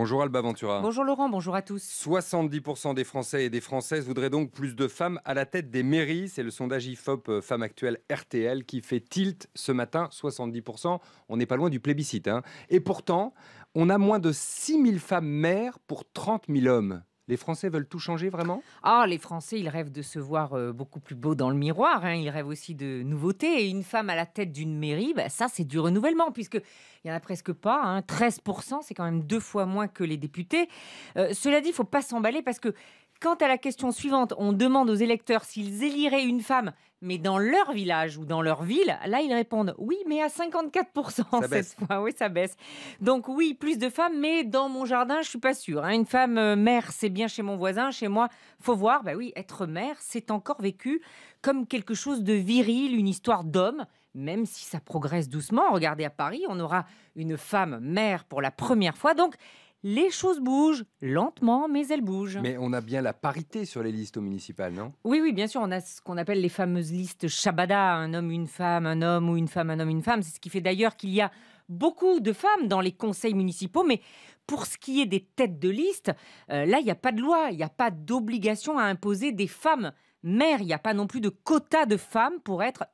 Bonjour Alba Ventura. Bonjour Laurent, bonjour à tous. 70% des Français et des Françaises voudraient donc plus de femmes à la tête des mairies. C'est le sondage IFOP euh, Femme Actuelles RTL qui fait tilt ce matin. 70%, on n'est pas loin du plébiscite. Hein. Et pourtant, on a moins de 6000 femmes maires pour 30 000 hommes. Les Français veulent tout changer vraiment Ah, les Français, ils rêvent de se voir euh, beaucoup plus beau dans le miroir. Hein. Ils rêvent aussi de nouveautés. Et une femme à la tête d'une mairie, bah, ça, c'est du renouvellement, puisque il n'y en a presque pas. Hein. 13%, c'est quand même deux fois moins que les députés. Euh, cela dit, il ne faut pas s'emballer parce que. Quant à la question suivante, on demande aux électeurs s'ils éliraient une femme mais dans leur village ou dans leur ville, là, ils répondent oui, mais à 54% cette fois. Oui, ça baisse. Donc oui, plus de femmes, mais dans mon jardin, je suis pas sûre. Hein. Une femme euh, mère, c'est bien chez mon voisin, chez moi, faut voir. Bah oui, être mère, c'est encore vécu comme quelque chose de viril, une histoire d'homme. Même si ça progresse doucement, regardez à Paris, on aura une femme mère pour la première fois. Donc les choses bougent, lentement, mais elles bougent. Mais on a bien la parité sur les listes municipales, non Oui, oui, bien sûr, on a ce qu'on appelle les fameuses listes Shabada, un homme, une femme, un homme ou une femme, un homme, une femme. C'est ce qui fait d'ailleurs qu'il y a beaucoup de femmes dans les conseils municipaux, mais pour ce qui est des têtes de liste, euh, là, il n'y a pas de loi, il n'y a pas d'obligation à imposer des femmes maires. Il n'y a pas non plus de quota de femmes pour être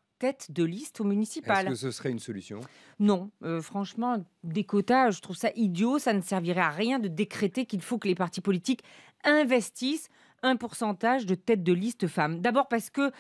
de liste au municipal. Est-ce que ce serait une solution Non, euh, franchement, des quotas, je trouve ça idiot, ça ne servirait à rien de décréter qu'il faut que les partis politiques investissent un pourcentage de têtes de liste femmes. D'abord parce que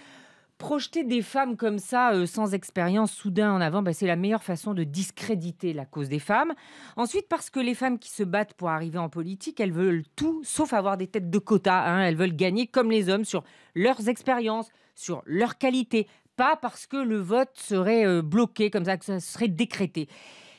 projeter des femmes comme ça, euh, sans expérience, soudain en avant, bah, c'est la meilleure façon de discréditer la cause des femmes. Ensuite, parce que les femmes qui se battent pour arriver en politique, elles veulent tout sauf avoir des têtes de quotas. Hein. Elles veulent gagner comme les hommes sur leurs expériences, sur leurs qualités pas parce que le vote serait euh, bloqué, comme ça, que ça serait décrété.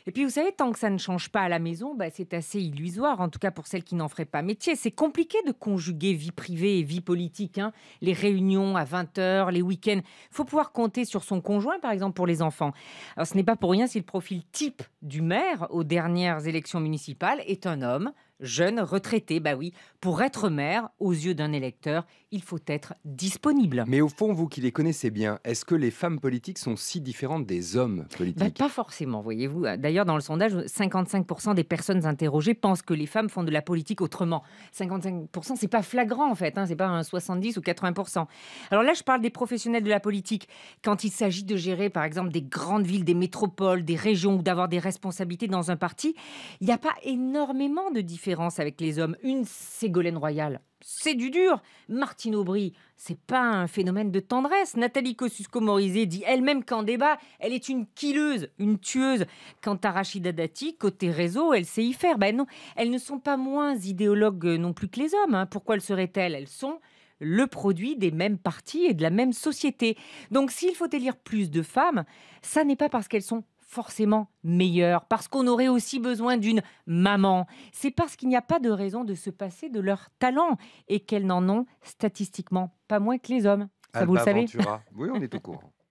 Et puis, vous savez, tant que ça ne change pas à la maison, bah, c'est assez illusoire, en tout cas pour celles qui n'en feraient pas métier. C'est compliqué de conjuguer vie privée et vie politique. Hein. Les réunions à 20h, les week-ends. Il faut pouvoir compter sur son conjoint, par exemple, pour les enfants. Alors, ce n'est pas pour rien si le profil type du maire aux dernières élections municipales est un homme jeune, retraité, bah oui, pour être maire, aux yeux d'un électeur, il faut être disponible. Mais au fond, vous qui les connaissez bien, est-ce que les femmes politiques sont si différentes des hommes bah, politiques Pas forcément, voyez-vous. D'ailleurs, dans le sondage, 55% des personnes interrogées pensent que les femmes font de la politique autrement. 55%, c'est pas flagrant en fait, hein, c'est pas un 70 ou 80%. Alors là, je parle des professionnels de la politique. Quand il s'agit de gérer, par exemple, des grandes villes, des métropoles, des régions ou d'avoir des responsabilités dans un parti, il n'y a pas énormément de différences avec les hommes. Une Ségolène royale, c'est du dur. Martine Aubry, c'est pas un phénomène de tendresse. Nathalie Kosciusko-Morizet dit elle-même qu'en débat, elle est une killeuse, une tueuse. Quant à Rachida Dati, côté réseau, elle sait y faire. Ben non, elles ne sont pas moins idéologues non plus que les hommes. Hein. Pourquoi le seraient-elles Elles sont le produit des mêmes partis et de la même société. Donc s'il faut élire plus de femmes, ça n'est pas parce qu'elles sont forcément meilleure, parce qu'on aurait aussi besoin d'une maman. C'est parce qu'il n'y a pas de raison de se passer de leur talent et qu'elles n'en ont statistiquement pas moins que les hommes. Ça, vous le savez Oui, on est au courant.